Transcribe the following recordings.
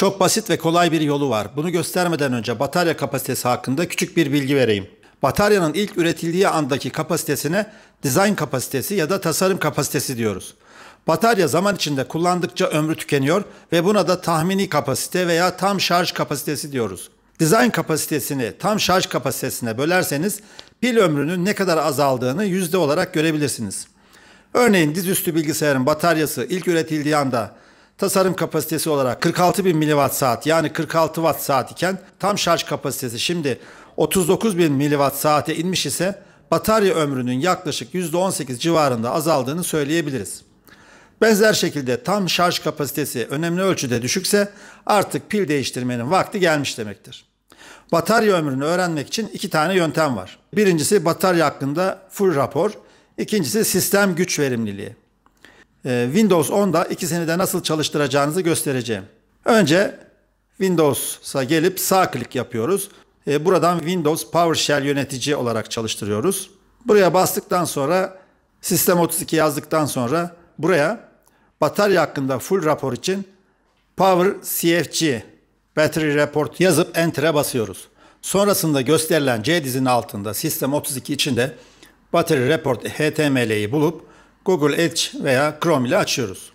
Çok basit ve kolay bir yolu var. Bunu göstermeden önce batarya kapasitesi hakkında küçük bir bilgi vereyim. Bataryanın ilk üretildiği andaki kapasitesine dizayn kapasitesi ya da tasarım kapasitesi diyoruz. Batarya zaman içinde kullandıkça ömrü tükeniyor ve buna da tahmini kapasite veya tam şarj kapasitesi diyoruz. Dizayn kapasitesini tam şarj kapasitesine bölerseniz pil ömrünün ne kadar azaldığını yüzde olarak görebilirsiniz. Örneğin dizüstü bilgisayarın bataryası ilk üretildiği anda Tasarım kapasitesi olarak 46 bin miliwatt saat yani 46 watt saat iken tam şarj kapasitesi şimdi 39 bin miliwatt saate inmiş ise batarya ömrünün yaklaşık %18 civarında azaldığını söyleyebiliriz. Benzer şekilde tam şarj kapasitesi önemli ölçüde düşükse artık pil değiştirmenin vakti gelmiş demektir. Batarya ömrünü öğrenmek için iki tane yöntem var. Birincisi batarya hakkında full rapor, ikincisi sistem güç verimliliği. Ee, Windows 10'da ikisini de nasıl çalıştıracağınızı göstereceğim. Önce Windows'a gelip sağ klik yapıyoruz. Ee, buradan Windows PowerShell yönetici olarak çalıştırıyoruz. Buraya bastıktan sonra Sistem 32 yazdıktan sonra buraya batarya hakkında full rapor için Power CFG Battery Report yazıp Enter'e basıyoruz. Sonrasında gösterilen C dizinin altında Sistem 32 içinde Battery Report HTML'yi bulup Google Edge veya Chrome ile açıyoruz.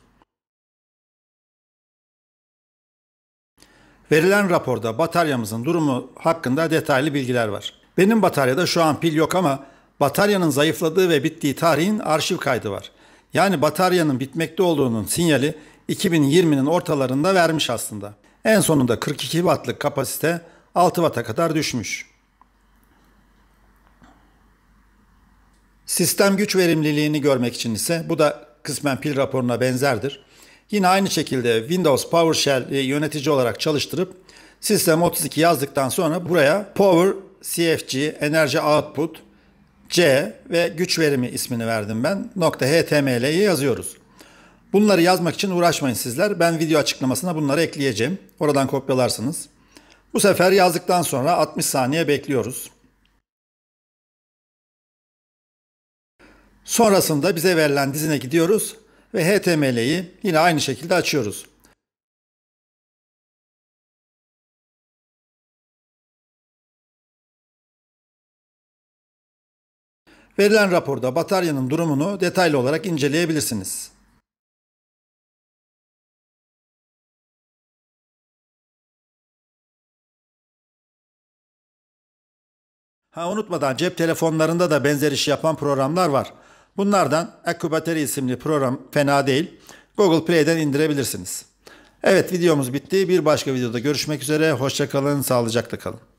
Verilen raporda bataryamızın durumu hakkında detaylı bilgiler var. Benim bataryada şu an pil yok ama bataryanın zayıfladığı ve bittiği tarihin arşiv kaydı var. Yani bataryanın bitmekte olduğunun sinyali 2020'nin ortalarında vermiş aslında. En sonunda 42 wattlık kapasite 6 watt'a kadar düşmüş. Sistem güç verimliliğini görmek için ise bu da kısmen pil raporuna benzerdir. Yine aynı şekilde Windows PowerShell e, yönetici olarak çalıştırıp sistem 32 yazdıktan sonra buraya Power CFG Enerji Output C ve güç verimi ismini verdim ben. Nokta HTML'yi yazıyoruz. Bunları yazmak için uğraşmayın sizler. Ben video açıklamasına bunları ekleyeceğim. Oradan kopyalarsınız. Bu sefer yazdıktan sonra 60 saniye bekliyoruz. Sonrasında bize verilen dizine gidiyoruz ve HTML'yi yine aynı şekilde açıyoruz. Verilen raporda bataryanın durumunu detaylı olarak inceleyebilirsiniz. Ha unutmadan cep telefonlarında da benzer işi yapan programlar var. Bunlardan Accubattery isimli program fena değil. Google Play'den indirebilirsiniz. Evet videomuz bitti. Bir başka videoda görüşmek üzere. Hoşçakalın, sağlıcakla kalın.